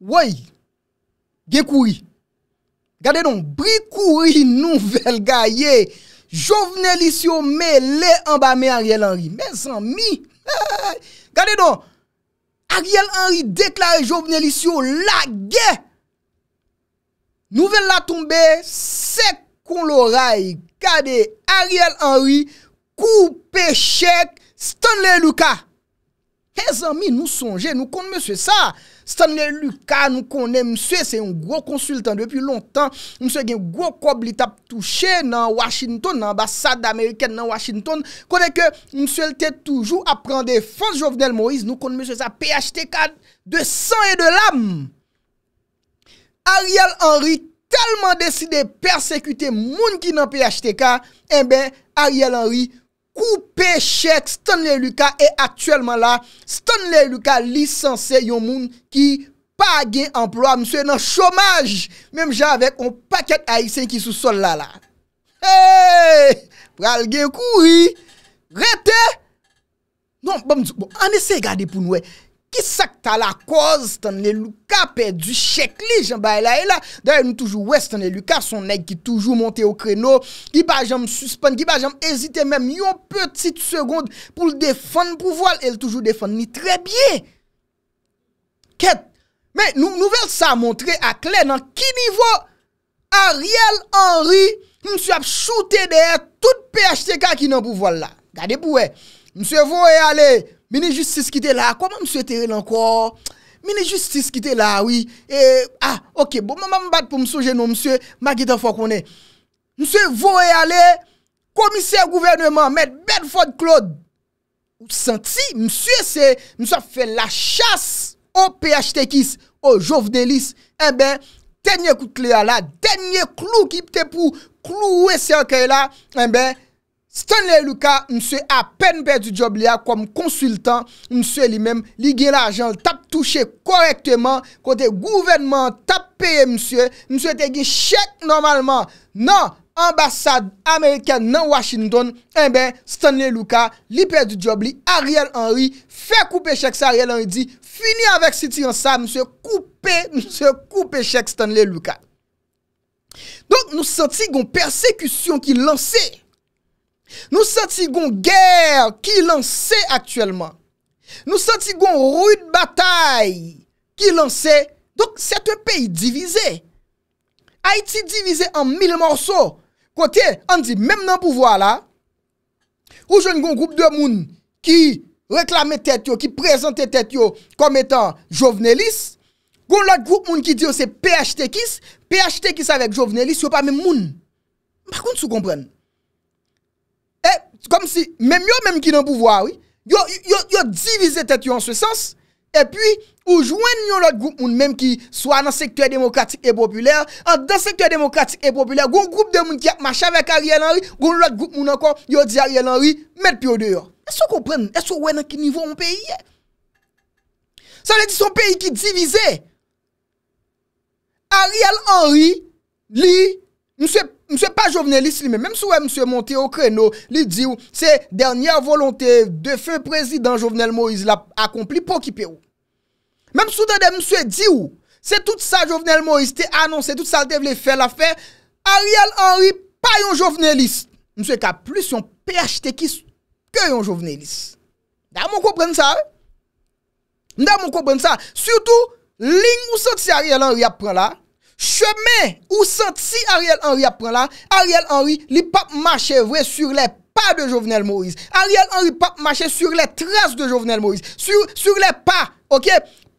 Woy, ge kouri, gade don, bri kouri nouvel ga ye, jovene lisyo me le ambame Ariel Henry, me zan mi, gade don, Ariel Henry deklare jovene lisyo la ge, nouvel la tombe, sek kon lo ray, gade Ariel Henry, koupe chek, ston le luka. Ami, nou sonje, nou konde mè sè sa Stanil Luka, nou konde mè sè Se yon gro konsultan depi longtan Mè sè gen gro kob li tap touche Nan Washington, nan ambassade Ameriken nan Washington, kone ke Mè sè lte toujou aprande Fons Jovenel Moïse, nou konde mè sè sa PHTK de san et de lam Ariel Henry Talman deside Persécute moun ki nan PHTK Ebe, eh Ariel Henry Koupe chèk Stonley Lucas E aktuellement la Stonley Lucas lisansè yon moun Ki pa gen emploi Mse nan chomaj Mem javek on paket a yisen ki sou sol la la Hey Pral gen kouri Retè An non, bon, bon, ese gade pou nouè Ki sak ta la koz tan lè lukapè du chèk li jambay lè e lè. Dè yon nou toujou wè stan lè lukap, son nèk ki toujou monte ou krenou. Giba jom suspèn, giba jom ezite mèm yon pètite segonde pou lè defan pou voal. El toujou defan ni trè bie. Kèt, mè nou nouvel sa montre ak lè nan ki nivou Ariel Henry msè ap choute der tout PHTK ki nan pou voal la. Gade pou wè, msè vou e ale... Mene justis ki te la, koman mse teren ankor? Mene justis ki te la, oui, e, ah, ok, bon, maman bat pou mse ouje nou, mse, magi ta fwa konen. Mse vou e ale, komiser gouvernement, met Benford Claude, ou senti, mse se, mse fe la chas, o PHTKis, o Jovdelis, en eh ben, tenye koutle a la, tenye klu ki pte pou klu we se anke la, en eh ben, Stanley Luka, mswe apen perdi job li a kom konsultan, mswe li men li gen la ajan, tap touche korekteman, kote gouvenman tap peye mswe, mswe te gen chek normalman, nan ambasade Amerikan nan Washington en eh ben, Stanley Luka li perdi job li, Ariel Henry fe koupe chek sa, Ariel Henry di fini avèk si ti ansa, mswe koupe chek Stanley Luka Donk nou senti gon persekution ki lansè Nou sa ti gon gèr ki lanse aktuelman. Nou sa ti gon roud bataï ki lanse. Dok sete peyi divize. Haiti divize an mil morso. Kote, an di, mèm nan pouvoa la, ou jen gon groupe de moun ki reklame tèt yo, ki prezante tèt yo kom etan Jovenelis, gon lòt groupe moun ki diyo se PHTKis, PHTKis avèk Jovenelis, yo pa mèm moun. Bakoun sou komprenn. Eh, e, kom si, mèm yo mèm ki nan pouvoi, yo divize tèt yo an sou sens, e pi, ou jwen yo lòt goup moun mèm ki swa nan sektorye demokratik e popüler, an dan sektorye demokratik e popüler, goun goup moun ki ap mache avèk Ariel Henry, goun lòt goup moun ankon, yo di Ariel Henry, mèd pyo deyo. E so kompren, e so wè nan ki nivou an peyi e? Sa lè di son peyi ki divize, Ariel Henry, li... Mse pa jovenelist li men, menm sou wè mse monte yo kreno, li di ou se dernyè volontè de fe prezident jovenel Moïse la akompli, pou kipe ou. Menm sou dedè mse di ou, se tout sa jovenel Moïse te anons, se tout sa devle fè la fè, Ariel Henry pa yon jovenelist. Mse ka plus yon PHTKis ke yon jovenelist. Mda mwen komprenn sa, mda mwen komprenn sa. Soutou, ling ou sot si Ariel Henry ap pren la, chemin ou senti Ariel Henry apprend là, Ariel Henry, li pas marcher vrai sur les pas de Jovenel Moïse. Ariel Henry pas marcher sur les traces de Jovenel Moïse, sur, sur les pas, OK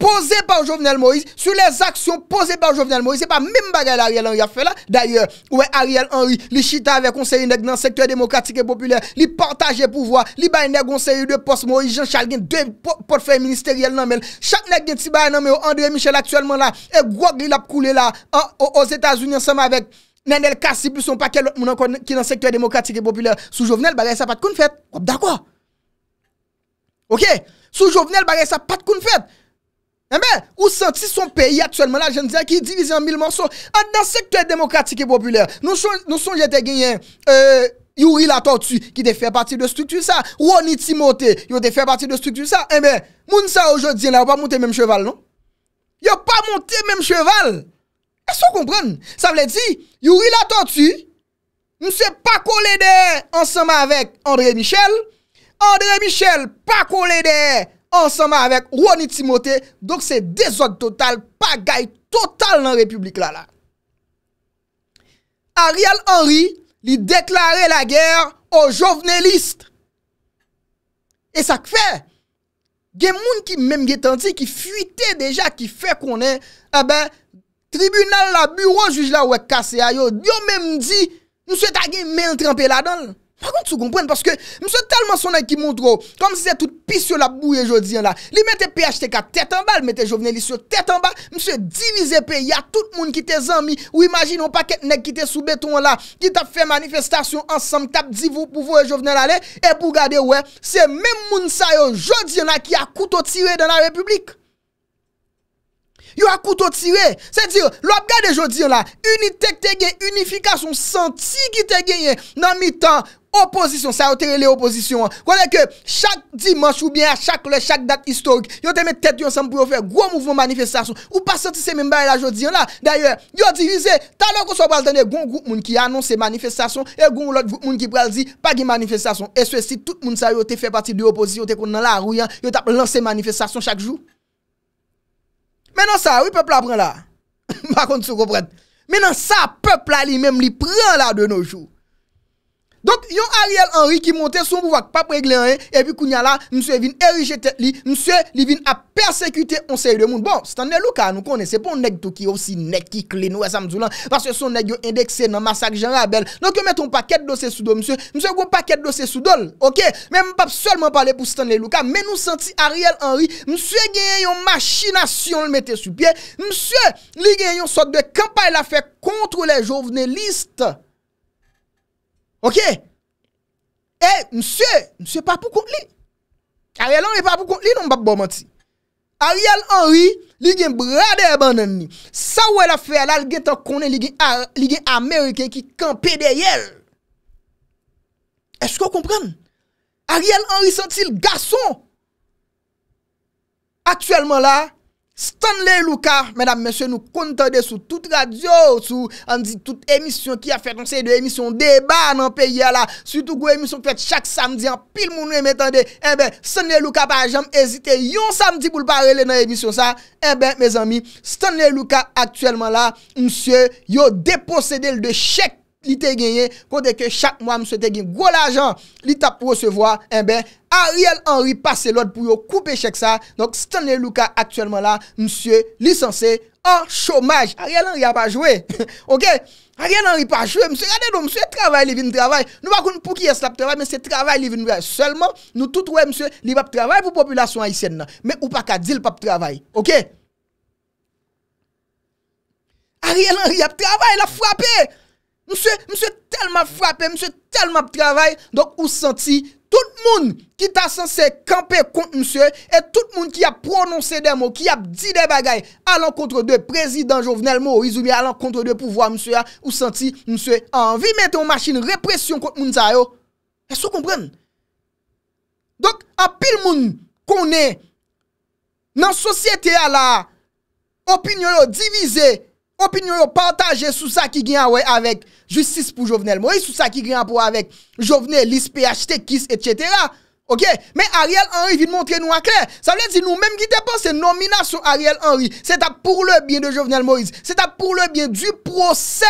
posè pa ou Jovenel Moïse, sou les aksyon posè pa ou Jovenel Moïse, se pa mèm bagay l'Ariel Henry a fè la, d'ayè, ouè Ariel Henry, li chita avè konsèri nèk nan sektory demokratik e popüler, li portajè pouvoi, li bay nèk konsèri de pos Moïse, Jean Chalguin, deux potfè ministérièl nanmèl, chak nèk gen tibay nanmè ou André Michel aktuellement la, et Gwagri l'apkoulè la, os Etats-Unis ansèm avèk, nan el kassip, son pa kèl moun ankon ki nan sektory demokratik e popüler, sou Jovenel bagay sa pat Eh bien, ou sentez son pays actuellement, là, je ne dis qui est divisé en mille morceaux. Ah, dans le secteur démocratique et populaire, nous sommes des gagnants. Yuri la tortue qui te fait partie de structure ça. Ronit Timote, qui te fait partie de structure ça. Eh bien, Mounsa, ça aujourd'hui, là, pas monté même cheval, non? Yo pas monté même cheval. Est-ce qu'on comprend? Ça veut dire, Yuri la tortue, sommes pas collé ensemble avec André Michel. André Michel pas collé ansanman avèk Rony Timote, donk se dezod total, pagaï total nan republik la la. Ariel Henry li deklare la gèr ou jovnelist. E sa k fè? Gen moun ki mèm ge tanti, ki fuitè deja ki fè konè, e ah ben tribunal la bureau juj la wèk kase a yo, diyo mèm di, nou se ta gen men trempe la donl. Par kon sou kompwen, paske mse talman sonen ki moun drou, kam se tout pis yo la bouye jodien la, li mette PHTK tete an bal, mette jovenelis yo tete an bal, mse divize pe, ya tout moun ki te zanmi, ou imagino pa ket nek ki te sou beton la, ki tap fe manifestasyon ansam, tap divou pou vouye jodien la le, e pou gade we, se mem moun sa yo jodien la, ki akouto tire dan la republik. Yo akouto tire, se dire, lop gade jodien la, unitek te gen, unifikasyon, senti ki te genyen, nan mi tan, Oposisyon, sa yo tere le oposisyon. Kone ke, chak dimans ou bien, chak le, chak dat istorik, yo te met tete yo ansam pou yo fe gro mouvment manifestasyon. Ou pa soti semen bè la jodi an la. Dèye, yo divise, talèk ou so pral tene, goun gout moun ki anons se manifestasyon, e goun lòt gout moun ki pral di, pa gi manifestasyon. E sou esi, tout moun sa yo te fe pati de oposisyon, te kon nan la rouyan, yo tap lanse manifestasyon chak jou. Menan sa, wè pepla pren la? Ma kont sou kopret. Menan sa, pepla li menm li pren la de nou chou. Donk yon Ariel Henry ki monte son pou wak pap regle ane, eh, epi kounyala, mswe vin erijete li, mswe li vin ap persekute onseye de moun. Bon, stande louka, nou konese pou neg toki yo si neki kli nou esam eh, zoulan, parce son neg yo indekse nan masak jan rabel. Donk yo meton paket dosye soudol, mswe, mswe pou paket dosye soudol, ok? Men mpap solman pale pou stande louka, men nou senti Ariel Henry, mswe genyen yon machina si yon le mette sou pie, mswe li genyen yon sot de kampay la fe kontre le jovne liste. Ok, e, msye, msye pa pou kont li. Ariel Henry pa pou kont li nou mbap bo mati. Ariel Henry li gen brade e banan ni. Sa wè la fè alal gen tan konen li gen Amerike ki kampe de yel. E chko kompren? Ariel Henry senti l garson. Aktuellement la, Stanley Luka, mesdames, mesye, nou kontande sou tout radio, sou an di tout emisyon ki a fet, an sey de emisyon, deba nan peye la, sou tout gou emisyon fet chak samdi an pil mounou emetande, en eh ben Stanley Luka pa jom ezite yon samdi pou l'parele nan emisyon sa, en eh ben mes ami, Stanley Luka aktuelman la, msye, yo deposedel de chek. Li te genye, konde ke chak mwa mse te genye. Gwo la jan, li tap pro se vwa, enbe, eh Ariel Henry passe l'od pou yo koupe chek sa. Donk, stane luka aktuelman la, mse lisanse en chomaj. Ariel Henry a pa jwe. Ariel Henry pa jwe, mse. Gade nou, mse, travay li vin travay. Nou bakoun pou ki yas la p travay, mse, travay li vin travay. Selman, nou tout wè, mse, li pa p travay pou populasyon ayisyen nan. Me ou pa ka, di l pa p travay. Ok? Ariel Henry a p travay, la fwapè! Mse, mse telman frape, mse telman trabay, donk ou santi, tout moun ki ta sanse kampe kont mse, et tout moun ki ap prononse de moun, ki ap di de bagay, alan kontre de prezident jovenel moun, ou izoumi alan kontre de pouvoi mse, ou santi mse anvi mette ou machin represyon kont moun zayo, e sou kompren. Donk apil moun konen, nan sosyete a la, opinyon yo divize, opinion partagée sous ça qui gagne avec justice pour Jovenel Moïse, sur ça qui gagne pour avec Jovenel, PHT, KISS, etc. Ok, mais Ariel Henry vient montrer nous à clair. Ça veut dire nous même qui dépensons nomination Ariel Henry, c'est pour le bien de Jovenel Moïse, c'est pour le bien du procès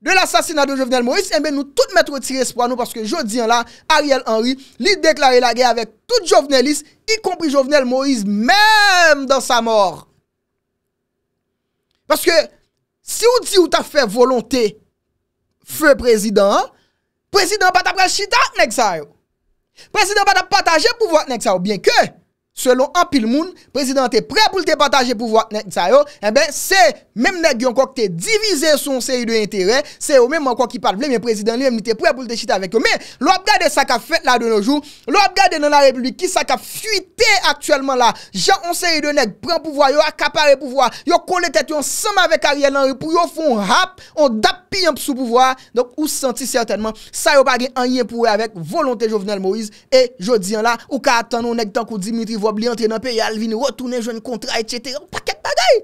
de l'assassinat de Jovenel Moïse. Et eh bien nous tous mettre tirer espoir nous parce que je dis là, Ariel Henry, il déclarer la guerre avec tout Jovenelis, y compris Jovenel Moïse, même dans sa mort. Paske, si ou di ou ta fè volontè fè prezidant, prezidant pa ta pral chita, nek sa yo. Prezidant pa ta pataje pou vat, nek sa yo. Bien ke... Selon an pil moun, prezident te pre pou eh te pataje pou vwa nek sa yo, e ben se, mem nek yon kwa ki te divize sou an seri de interen, se yo mem an kwa ki pat vle, men prezident li men te pre pou te chite avek yo. Men, lop gade sa ka fet la de noujou, lop gade nan la republik ki sa ka fuité aktuellement la, jan an seri de nek, pren pou vwa, yo akapare pou vwa, yo kone tet yon sem avek a riel nan repou, yo fon rap, yon dap pi yon psu pou vwa, donk ou santi certainman sa yo bagi an yon pou vwa avek, volontè Jovenel Moïse, e jodi an la, ou ka atan nou nek tankou Wab li antre nan pey al vini, Rotounen joun kontra et chete, Paket bagay!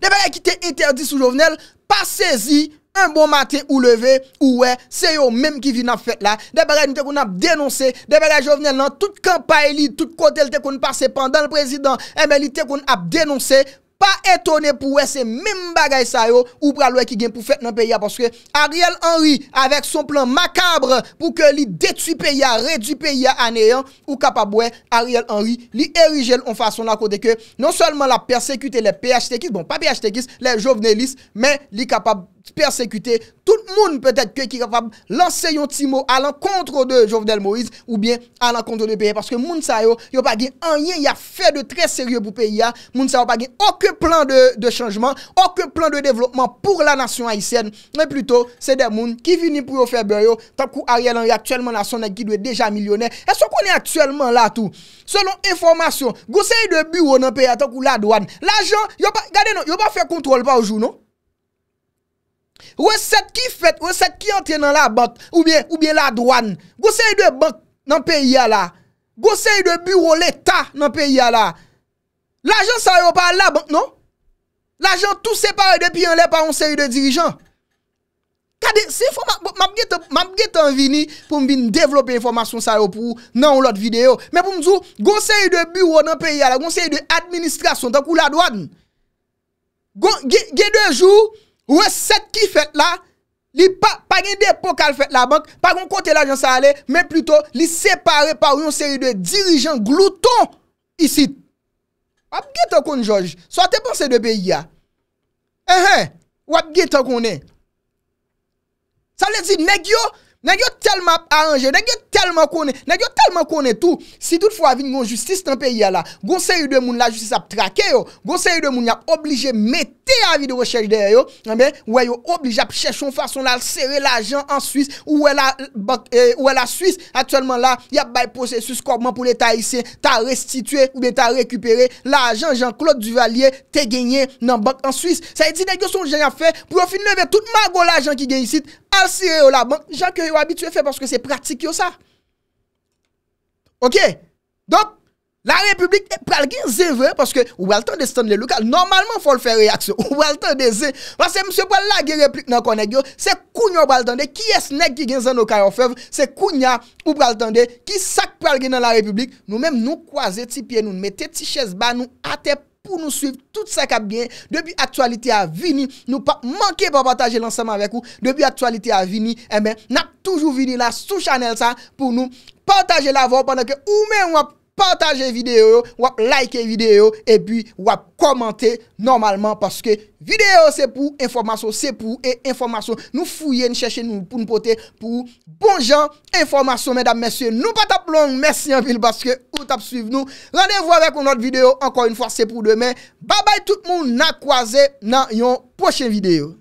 De bagay ki te interdis ou jovenel, Pasezi, Un bon mati ou leve, Ou we, Se yo menm ki vi nan fet la, De bagay ni te kon ap denonse, De bagay jovenel nan, Tout kampay li, Tout kontel te kon pase, Pendan l prezident, Eme eh li te kon ap denonse, pa etone pou wè se mim bagay sa yo ou pral wè ki gen pou fèt nan peya paske Ariel Henry avèk son plan makabre pou ke li detu peya, redu peya aneyan ou kapab wè Ariel Henry li erijel an fason la kote ke non seulement la persekute le PHTK bon pa PHTK, le jovnelis men li kapab persekute, tout moun peut-et ke ki kapab lanse yon timo alan kontro de Jovdel Moïse ou bien alan kontro de P.I.A. Paske moun sa yo, yo pa gen anyen ya fe de tre serye pou P.I.A. Moun sa yo pa gen oke plan de chanjman, oke plan de devlopman pou la nasyon Aysen. Men pluto, se de moun ki vini pou yo feber yo, tap kou a rye lan yon aktuelman nasyon ek ki dwe deja milyoner. E so konen aktuelman la tou, selon informasyon, gousey de biwo nan P.I.A. tak ou la douan, la jan, yo pa fe kontrol pa oujou non? Wè sèd ki fèt, wè sèd ki an tè nan la bank Ou bè la douan Gò sèy de bank nan peyi a la Gò sèy de bureau l'état nan peyi a la L'ajan sèy bon, yo pa la bank, non? L'ajan tout separe depi yon lè pa yon sèy de dirijan Kadè, sèy fò, mab gèt an vini Pou mbin devlopè informasyon sèy yo pou Nan ou lot videyo Mè pou mzou, gò sèy de bureau nan peyi a la Gò sèy de administrasyon tak ou la douan Gè dè jou Gè dè jou Ou e set ki fet la, li pa, pa gen depo kal fet la bank, pa kon kote la jan sa ale, men pluto, li separe pa ou yon seri de dirijan glouton isi. Wap get akoun George? Swa te pense de beya? Ehe, wap get akoun e? Sa le di negyo, negyo tel map aranje, negyo tel map aranje. telman konen, nagyo telman konen tou, si tout fwa vin yon justice tan peyi ya la, goun seri de moun la justice ap trake yo, goun seri de moun ya oblije mette yon vide rechèche der yo, wè eh yo oblije ap chèche yon fason la, seri la jan en Suisse, ou wè euh, la Suisse, atwèlman la, ya bay posè sus korman pou lè ta isè, ta restitue, ou lè ta rekupere, la jan jan Claude Duvalier, te genye nan bank en Suisse, sa yè di nagyo son jè n'yon fè, pou yon fin neve tout magon la jan ki genye sit, al sire yo la bank, jan kè yon Ok, donk la republik pral gen ze vre Paske ou waltan de stand le lokal Normalman fò l fè reaksyon Ou waltan de ze Wase msè pral la gen replik nan konnè gyo Se kounya ou waltan de Ki esnek gen zan nou karofèv Se kounya ou waltan de Ki sak pral gen nan la republik Nou mèm nou kwaze ti piye Nou mette ti chèz ba Nou ate pou nou suiv tout sa kabbyen Debi aktualite avini Nou pa manke papataje lansèm avèk ou Debi aktualite avini Emen, eh nap toujou vini la Sou chanel sa pou nou Pantaje lavo. Pendan ke ou men wap pantaje videyo. Wap like videyo. E pi wap komante normalman. Paske videyo se pou informasyon. Se pou e informasyon. Nou fuyen chèche nou pou nou pote. Pou bon jan informasyon. Mèdame mèsyon nou patap long. Mèsyon pil paske ou tap suiv nou. Randevou avèk ou not videyo. Ankon yon fwa se pou demè. Babay tout moun na kwaze nan yon poche videyo.